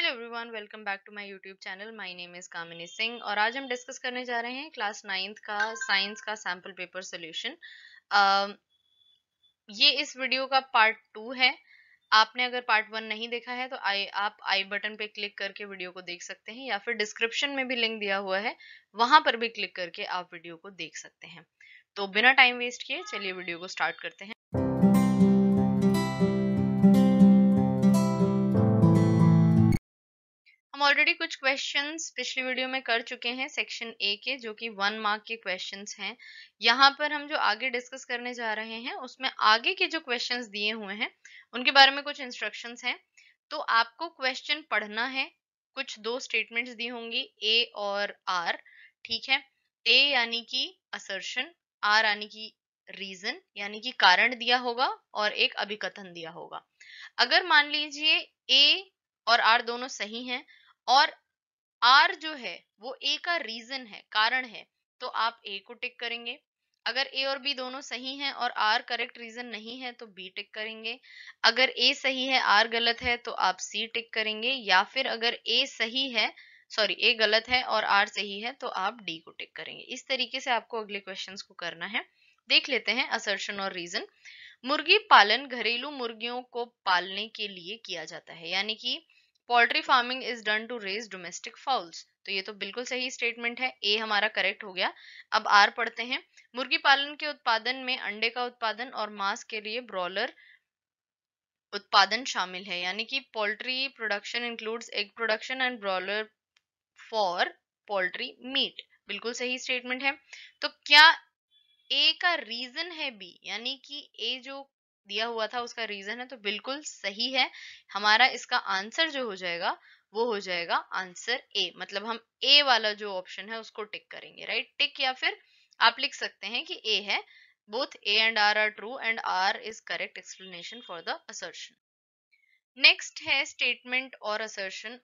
hello everyone welcome back to my YouTube channel my name is Kamini Singh और आज हम discuss करने जा रहे हैं क्लास नाइन्थ का साइंस का सैम्पल पेपर सोल्यूशन ये इस वीडियो का पार्ट टू है आपने अगर पार्ट वन नहीं देखा है तो आई आप आई बटन पे क्लिक करके वीडियो को देख सकते हैं या फिर डिस्क्रिप्शन में भी लिंक दिया हुआ है वहां पर भी क्लिक करके आप वीडियो को देख सकते हैं तो बिना टाइम वेस्ट किए चलिए वीडियो को स्टार्ट करते हैं ऑलरेडी कुछ क्वेश्चंस पिछले वीडियो में कर चुके हैं सेक्शन ए के जो कि वन मार्क के क्वेश्चंस हैं यहाँ पर हम जो आगे डिस्कस करने जा रहे हैं उसमें आगे के जो क्वेश्चंस दिए हुए हैं उनके बारे में कुछ इंस्ट्रक्शंस हैं तो आपको क्वेश्चन पढ़ना है कुछ दो स्टेटमेंट्स दी होंगी ए और आर ठीक है ए यानी कि असर्शन आर यानी कि रीजन यानी कि कारण दिया होगा और एक अभिकथन दिया होगा अगर मान लीजिए ए और आर दोनों सही हैं और आर जो है वो ए का रीजन है कारण है तो आप ए को टिक करेंगे अगर ए और बी दोनों सही हैं और आर करेक्ट रीजन नहीं है तो बी टिक करेंगे अगर ए सही है आर गलत है तो आप सी टिक करेंगे या फिर अगर ए सही है सॉरी ए गलत है और आर सही है तो आप डी को टिक करेंगे इस तरीके से आपको अगले क्वेश्चन को करना है देख लेते हैं असर्शन और रीजन मुर्गी पालन घरेलू मुर्गियों को पालने के लिए किया जाता है यानी कि poultry farming is done to raise domestic fowls तो ये तो बिल्कुल सही स्टेटमेंट है ए हमारा करेक्ट हो गया अब आर पढ़ते हैं मुर्गी पालन के उत्पादन में अंडे का उत्पादन और मांस के लिए ब्रॉलर उत्पादन शामिल है यानी कि poultry production includes egg production and broiler for poultry meat बिल्कुल सही स्टेटमेंट है तो क्या ए का रीजन है बी यानी कि ए जो दिया हुआ था उसका रीजन है तो बिल्कुल सही है हमारा इसका आंसर जो हो जाएगा वो हो जाएगा आंसर ए मतलब हम ए वाला जो ऑप्शन है उसको टिक करेंगे राइट टिक या फिर आप लिख सकते हैं कि ए है both A and R are true and R is correct explanation for the assertion next है स्टेटमेंट और assertion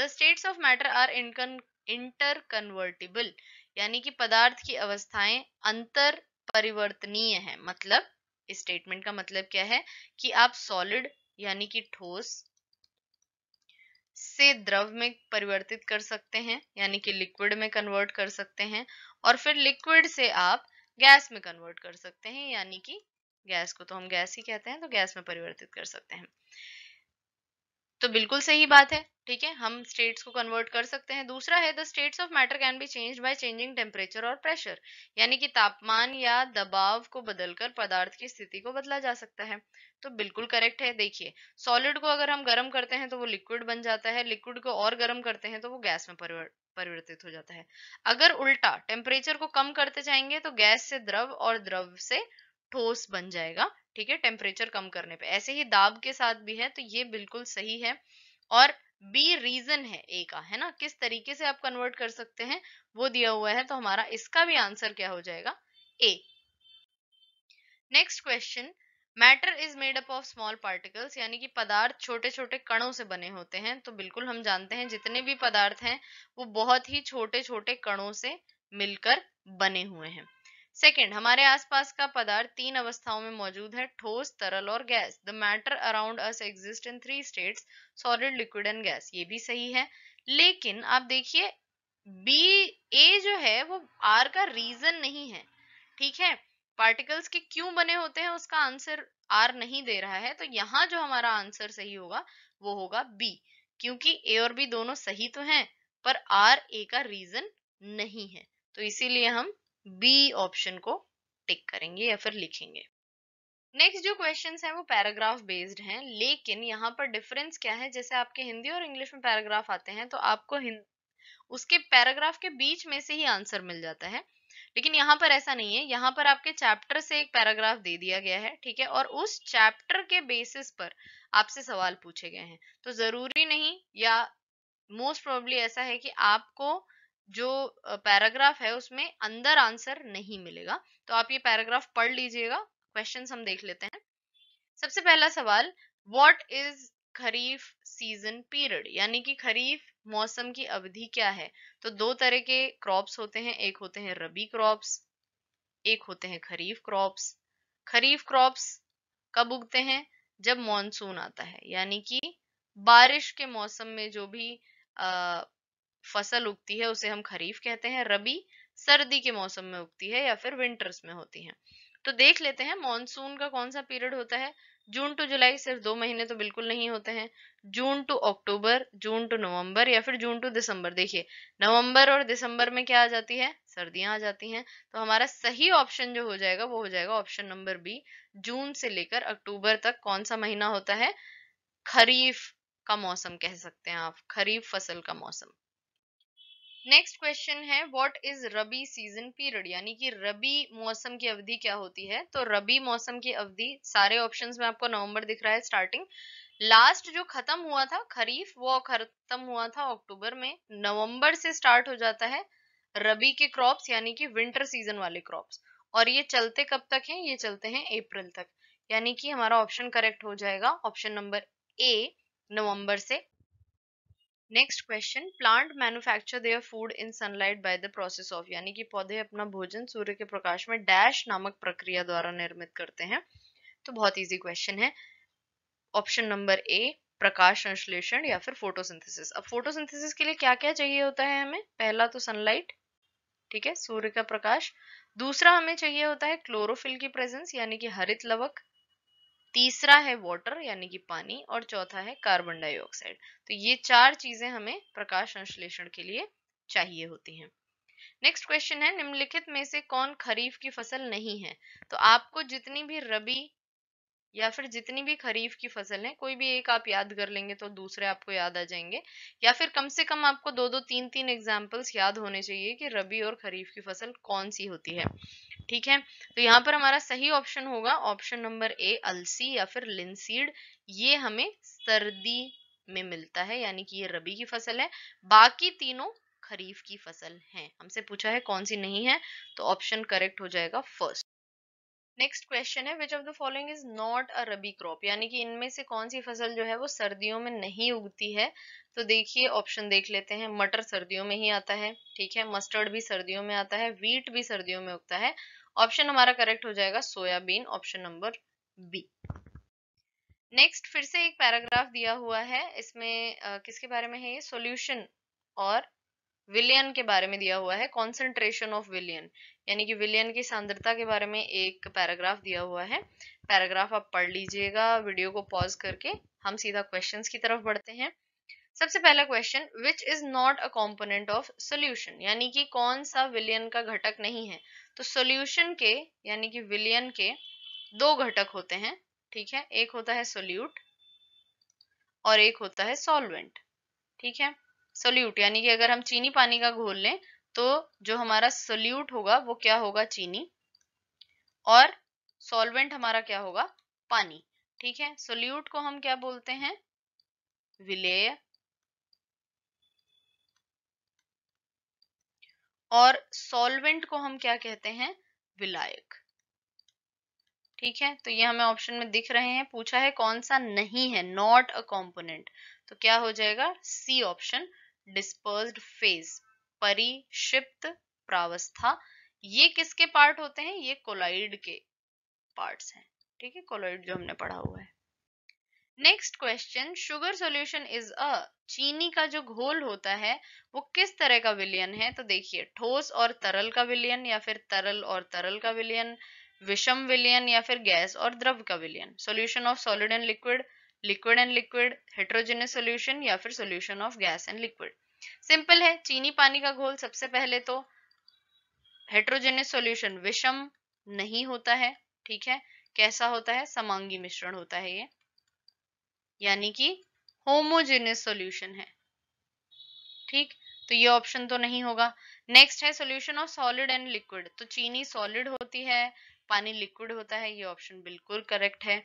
the states of matter are इनकन इंटरकन्वर्टिबल यानी कि पदार्थ की अवस्थाएं अंतर परिवर्तनीय है मतलब स्टेटमेंट का मतलब क्या है कि आप सॉलिड यानी कि ठोस से द्रव में परिवर्तित कर सकते हैं यानी कि लिक्विड में कन्वर्ट कर सकते हैं और फिर लिक्विड से आप गैस में कन्वर्ट कर सकते हैं यानी कि गैस को तो हम गैस ही कहते हैं तो गैस में परिवर्तित कर सकते हैं तो बिल्कुल सही बात है ठीक है हम स्टेट्स को कन्वर्ट कर सकते हैं दूसरा है the states of matter can be change by changing temperature और प्रेशर यानी कि तापमान या दबाव को बदलकर पदार्थ की स्थिति को बदला जा सकता है तो बिल्कुल करेक्ट है देखिए सॉलिड को अगर हम गर्म करते हैं तो वो लिक्विड बन जाता है लिक्विड को और गर्म करते हैं तो वो गैस में परिवर्तित हो जाता है अगर उल्टा टेम्परेचर को कम करते जाएंगे तो गैस से द्रव और द्रव से ठोस बन जाएगा ठीक है टेम्परेचर कम करने पे ऐसे ही दाब के साथ भी है तो ये बिल्कुल सही है और बी रीजन है ए का है ना किस तरीके से आप कन्वर्ट कर सकते हैं वो दिया हुआ है तो हमारा इसका भी आंसर क्या हो जाएगा A next question matter is made up of small particles यानी कि पदार्थ छोटे छोटे कणों से बने होते हैं तो बिल्कुल हम जानते हैं जितने भी पदार्थ हैं वो बहुत ही छोटे छोटे कणों से मिलकर बने हुए हैं सेकेंड हमारे आसपास का पदार्थ तीन अवस्थाओं में मौजूद है ठोस तरल और gas the matter around us exist in three states solid liquid and gas ये भी सही है लेकिन आप देखिए बी ए जो है वो आर का रीजन नहीं है ठीक है पार्टिकल्स के क्यों बने होते हैं उसका आंसर आर नहीं दे रहा है तो यहाँ जो हमारा आंसर सही होगा वो होगा बी क्योंकि ए और बी दोनों सही तो हैं पर आर ए का रीजन नहीं है तो इसीलिए हम बी ऑप्शन को टिक करेंगे या फिर लिखेंगे नेक्स्ट जो क्वेश्चन है वो पैराग्राफ बेस्ड हैं लेकिन यहाँ पर डिफरेंस क्या है जैसे आपके हिंदी और इंग्लिश में पैराग्राफ आते हैं तो आपको उसके पैराग्राफ के बीच में से ही आंसर मिल जाता है लेकिन यहाँ पर ऐसा नहीं है यहाँ पर आपके चैप्टर से एक पैराग्राफ दे दिया गया है ठीक है और उस चैप्टर के बेसिस पर आपसे सवाल पूछे गए हैं तो जरूरी नहीं या मोस्ट प्रोबली ऐसा है कि आपको जो पैराग्राफ है उसमें अंदर आंसर नहीं मिलेगा तो आप ये पैराग्राफ पढ़ लीजिएगा क्वेश्चन हम देख लेते हैं सबसे पहला सवाल what is kharif season period यानी कि खरीफ मौसम की अवधि क्या है तो दो तरह के क्रॉप्स होते हैं एक होते हैं रबी क्रॉप्स एक होते हैं खरीफ क्रॉप्स खरीफ क्रॉप्स कब उगते हैं जब मॉनसून आता है यानी कि बारिश के मौसम में जो भी आ, फसल उगती है उसे हम खरीफ कहते हैं रबी सर्दी के मौसम में उगती है या फिर विंटर्स में होती है तो देख लेते हैं मानसून का कौन सा पीरियड होता है जून टू जुलाई सिर्फ दो महीने तो बिल्कुल नहीं होते हैं जून टू अक्टूबर जून टू नवंबर या फिर जून टू दिसंबर देखिए नवंबर और दिसंबर में क्या आ जाती है सर्दियां आ जाती हैं तो हमारा सही ऑप्शन जो हो जाएगा वो हो जाएगा ऑप्शन नंबर बी जून से लेकर अक्टूबर तक कौन सा महीना होता है खरीफ का मौसम कह सकते हैं आप खरीफ फसल का मौसम नेक्स्ट क्वेश्चन है what is rabi season period यानी कि रबी मौसम की अवधि क्या होती है तो रबी मौसम की अवधि सारे ऑप्शंस में आपको नवंबर दिख रहा है स्टार्टिंग लास्ट जो खत्म हुआ था खरीफ वो खत्म हुआ था अक्टूबर में नवंबर से स्टार्ट हो जाता है रबी के क्रॉप्स यानी कि विंटर सीजन वाले क्रॉप्स और ये चलते कब तक है ये चलते हैं अप्रैल तक यानी कि हमारा ऑप्शन करेक्ट हो जाएगा ऑप्शन नंबर ए नवंबर से next question plant manufacture their food in sunlight by the process of यानी कि पौधे अपना भोजन सूर्य के प्रकाश में डैश नामक प्रक्रिया द्वारा निर्मित करते हैं तो बहुत इजी क्वेश्चन है ऑप्शन नंबर ए प्रकाश संश्लेषण या फिर फोटोसिंथेसिस अब फोटोसिंथेसिस के लिए क्या क्या चाहिए होता है हमें पहला तो सनलाइट ठीक है सूर्य का प्रकाश दूसरा हमें चाहिए होता है क्लोरोफिल की प्रेजेंस यानी कि हरित लवक तीसरा है वाटर यानी कि पानी और चौथा है कार्बन डाइऑक्साइड तो ये चार चीजें हमें प्रकाश संश्लेषण के लिए चाहिए होती हैं नेक्स्ट क्वेश्चन है निम्नलिखित में से कौन खरीफ की फसल नहीं है तो आपको जितनी भी रबी या फिर जितनी भी खरीफ की फसल है कोई भी एक आप याद कर लेंगे तो दूसरे आपको याद आ जाएंगे या फिर कम से कम आपको दो दो तीन तीन एग्जाम्पल्स याद होने चाहिए कि रबी और खरीफ की फसल कौन सी होती है ठीक है तो यहाँ पर हमारा सही ऑप्शन होगा ऑप्शन नंबर ए अलसी या फिर लिंसीड ये हमें सर्दी में मिलता है यानी कि ये रबी की फसल है बाकी तीनों खरीफ की फसल है हमसे पूछा है कौन सी नहीं है तो ऑप्शन करेक्ट हो जाएगा फर्स्ट नेक्स्ट क्वेश्चन है which of the following is not a rabi crop यानी कि इनमें से कौन सी फसल जो है वो सर्दियों में नहीं उगती है तो देखिए ऑप्शन देख लेते हैं मटर सर्दियों में ही आता है ठीक है मस्टर्ड भी सर्दियों में आता है वीट भी सर्दियों में उगता है ऑप्शन हमारा करेक्ट हो जाएगा soybean option number B next फिर से एक पैराग्राफ दिया हुआ है इसमें आ, किसके बारे में है ये सोल्यूशन और विलियन के बारे में दिया हुआ है कॉन्सेंट्रेशन ऑफ विलियन यानी कि विलियन की सांद्रता के बारे में एक पैराग्राफ दिया हुआ है पैराग्राफ आप पढ़ लीजिएगा वीडियो को पॉज करके हम सीधा क्वेश्चंस की तरफ बढ़ते हैं सबसे पहला question which is not a component of solution यानी कि कौन सा विलियन का घटक नहीं है तो सोल्यूशन के यानी कि विलियन के दो घटक होते हैं ठीक है एक होता है सोल्यूट और एक होता है सॉल्वेंट ठीक है सोल्यूट यानी कि अगर हम चीनी पानी का घोल लें तो जो हमारा सोल्यूट होगा वो क्या होगा चीनी और सॉल्वेंट हमारा क्या होगा पानी ठीक है सोल्यूट को हम क्या बोलते हैं विलेय और सॉल्वेंट को हम क्या कहते हैं विलायक ठीक है तो ये हमें ऑप्शन में दिख रहे हैं पूछा है कौन सा नहीं है नॉट अ कॉम्पोनेंट तो क्या हो जाएगा सी ऑप्शन डिस्पर्स फेज परिक्षिप्त प्रावस्था ये किसके पार्ट होते हैं ये कोलाइड के पार्ट्स हैं ठीक है कोलाइड जो हमने पढ़ा हुआ है next question sugar solution is a चीनी का जो घोल होता है वो किस तरह का विलयन है तो देखिए ठोस और तरल का विलयन या फिर तरल और तरल का विलयन विषम विलयन या फिर गैस और द्रव का विलयन solution of solid and liquid liquid and liquid heterogeneous solution या फिर solution of gas and liquid simple है चीनी पानी का घोल सबसे पहले तो हेट्रोजेनियस सॉल्यूशन विषम नहीं होता है ठीक है कैसा होता है समांगी मिश्रण होता है ये यानी कि होमोजेनियस सॉल्यूशन है ठीक तो ये ऑप्शन तो नहीं होगा नेक्स्ट है solution of solid and liquid तो चीनी सॉलिड होती है पानी लिक्विड होता है ये ऑप्शन बिल्कुल करेक्ट है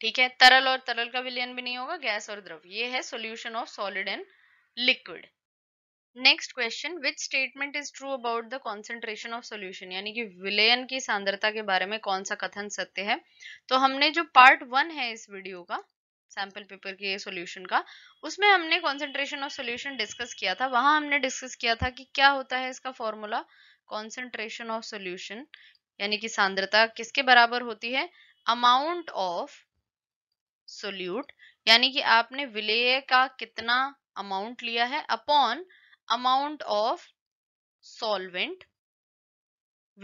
ठीक है तरल और तरल का विलयन भी नहीं होगा गैस और द्रव ये है solution of solid and liquid next question which statement is true about the concentration of solution यानी कि विलयन की सांद्रता के बारे में कौन सा कथन सत्य है तो हमने जो पार्ट वन है इस वीडियो का सैम्पल पेपर के सोल्यूशन का उसमें हमने कॉन्सेंट्रेशन ऑफ सोल्यूशन डिस्कस किया था वहां हमने डिस्कस किया था कि क्या होता है इसका फॉर्मूला कॉन्सेंट्रेशन ऑफ सोल्यूशन यानी कि सांद्रता किसके बराबर होती है अमाउंट ऑफ सोल्यूट यानी कि आपने विलेय का कितना अमाउंट लिया है अपॉन अमाउंट ऑफ सॉल्वेंट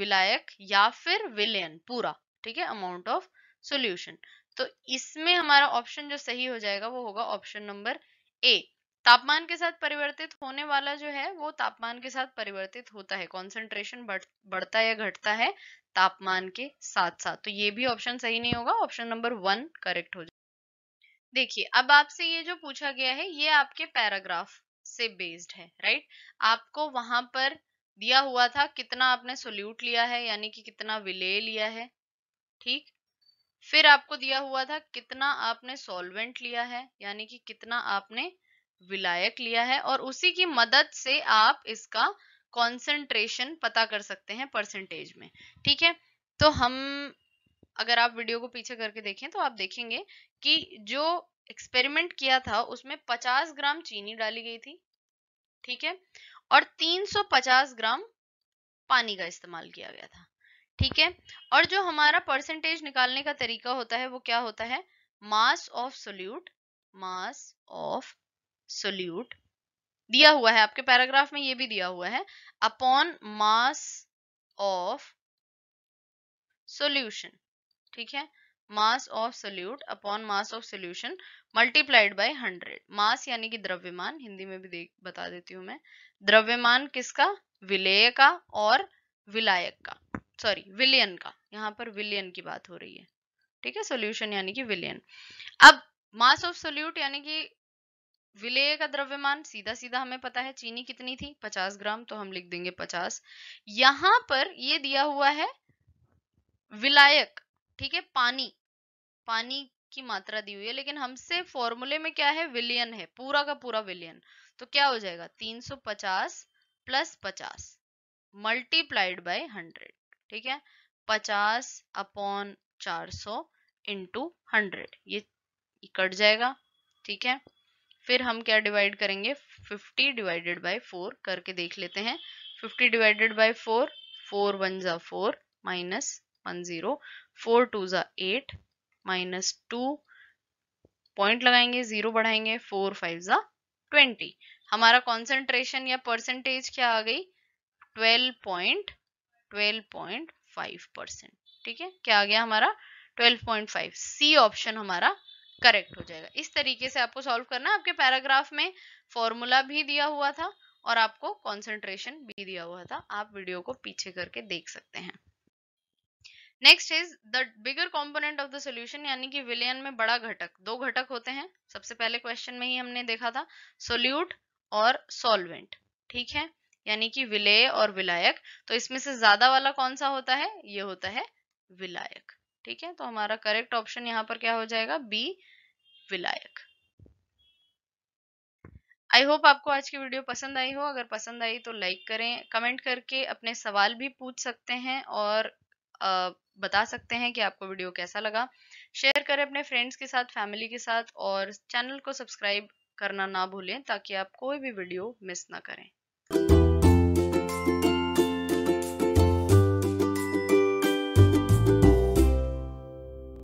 विलायक या फिर विलयन पूरा ठीक है अमाउंट ऑफ सोल्यूशन तो इसमें हमारा ऑप्शन जो सही हो जाएगा वो होगा ऑप्शन नंबर ए तापमान के साथ परिवर्तित होने वाला जो है वो तापमान के साथ परिवर्तित होता है कॉन्सेंट्रेशन बढ़, बढ़ता या घटता है तापमान के साथ साथ तो ये भी ऑप्शन सही नहीं होगा ऑप्शन नंबर वन करेक्ट हो जाएगा देखिए अब आपसे ये जो पूछा गया है ये आपके पैराग्राफ से बेस्ड है राइट आपको वहां पर दिया हुआ था कितना आपने सोल्यूट लिया है यानी कि कितना विले लिया है ठीक फिर आपको दिया हुआ था कितना आपने सॉल्वेंट लिया है यानी कि कितना आपने विलायक लिया है और उसी की मदद से आप इसका कॉन्सेंट्रेशन पता कर सकते हैं परसेंटेज में ठीक है तो हम अगर आप वीडियो को पीछे करके देखें तो आप देखेंगे कि जो एक्सपेरिमेंट किया था उसमें 50 ग्राम चीनी डाली गई थी ठीक है और 350 ग्राम पानी का इस्तेमाल किया गया था ठीक है और जो हमारा परसेंटेज निकालने का तरीका होता है वो क्या होता है mass of solute mass of solute दिया हुआ है आपके पैराग्राफ में ये भी दिया हुआ है अपॉन मास ऑफ सोल्यूशन ठीक है mass of solute upon mass of solution multiplied by hundred mass यानी कि द्रव्यमान हिंदी में भी देख बता देती हूं मैं द्रव्यमान किसका विलेय का और विलायक का सॉरी विलियन का यहाँ पर विलियन की बात हो रही है ठीक है सोल्यूशन यानी कि विलियन अब मास ऑफ सोल्यूट यानी कि विलेय का द्रव्यमान सीधा सीधा हमें पता है चीनी कितनी थी 50 ग्राम तो हम लिख देंगे 50 यहां पर ये दिया हुआ है विलायक ठीक है पानी पानी की मात्रा दी हुई है लेकिन हमसे फॉर्मूले में क्या है विलियन है पूरा का पूरा विलियन तो क्या हो जाएगा 350 प्लस पचास मल्टीप्लाइड बाय हंड्रेड ठीक है पचास अपॉन चार सौ इंटू हंड्रेड ये कट जाएगा ठीक है फिर हम क्या डिवाइड करेंगे 50 डिवाइडेड बाय 4 करके देख लेते हैं 50 डिवाइडेड बाय 4 फोर वन ज़ा four minus one zero four two ज़ा एट माइनस टू पॉइंट लगाएंगे ज़ीरो बढ़ाएंगे फोर फाइव ज़ा ट्वेंटी हमारा कॉन्सेंट्रेशन या परसेंटेज क्या आ गई ट्वेल्व पॉइंट 12.5 परसेंट ठीक है क्या आ गया हमारा 12.5 सी ऑप्शन हमारा करेक्ट हो जाएगा इस तरीके से आपको सॉल्व करना आपके पैराग्राफ में फॉर्मूला भी दिया हुआ था और आपको कॉन्सेंट्रेशन भी दिया हुआ था आप वीडियो को पीछे करके देख सकते हैं next is the bigger component of the solution यानी कि विलयन में बड़ा घटक दो घटक होते हैं सबसे पहले क्वेश्चन में ही हमने देखा था सोल्यूट और सॉल्वेंट ठीक है यानी कि विलय और विलायक तो इसमें से ज्यादा वाला कौन सा होता है ये होता है विलायक ठीक है तो हमारा करेक्ट ऑप्शन यहाँ पर क्या हो जाएगा बी विलायक आई होप आपको आज की वीडियो पसंद आई हो अगर पसंद आई तो लाइक करें कमेंट करके अपने सवाल भी पूछ सकते हैं और आ, बता सकते हैं कि आपको वीडियो कैसा लगा शेयर करें अपने फ्रेंड्स के साथ फैमिली के साथ और चैनल को सब्सक्राइब करना ना भूलें ताकि आप कोई भी वीडियो मिस ना करें